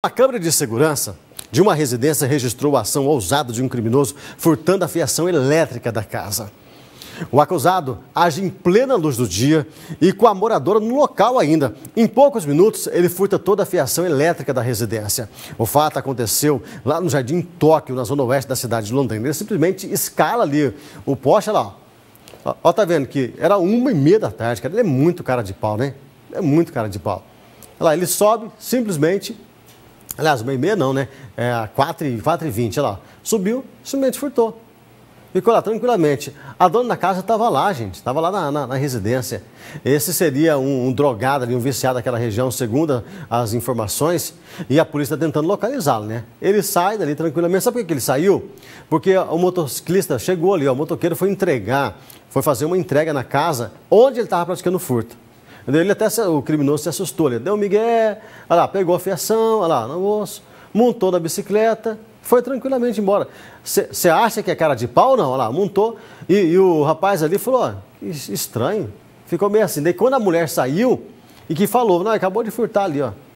A Câmara de Segurança de uma residência registrou a ação ousada de um criminoso furtando a fiação elétrica da casa. O acusado age em plena luz do dia e com a moradora no local ainda. Em poucos minutos, ele furta toda a fiação elétrica da residência. O fato aconteceu lá no Jardim Tóquio, na zona oeste da cidade de Londrina. Ele simplesmente escala ali o poste, olha lá. Ó, tá vendo que era uma e meia da tarde, cara. Ele é muito cara de pau, né? É muito cara de pau. Olha lá, ele sobe, simplesmente Aliás, meio e meia não, né? É, 4h20, olha lá. Subiu, simplesmente furtou. Ficou lá tranquilamente. A dona da casa estava lá, gente, estava lá na, na, na, residência. Esse seria um, um drogado ali, um viciado daquela região, segundo as informações, e a polícia está tentando localizá-lo, né? Ele sai dali tranquilamente. Sabe por que ele saiu? Porque o motociclista chegou ali, ó, o motoqueiro foi entregar, foi fazer uma entrega na casa onde ele estava praticando furto. Ele até, o criminoso se assustou, ele deu um migué, olha lá, pegou a fiação, olha lá, no osso, montou na bicicleta, foi tranquilamente embora. Você acha que é cara de pau? Não, olha lá, montou. E, e o rapaz ali falou, ó, estranho, ficou meio assim. Daí quando a mulher saiu e que falou, não, acabou de furtar ali, ó.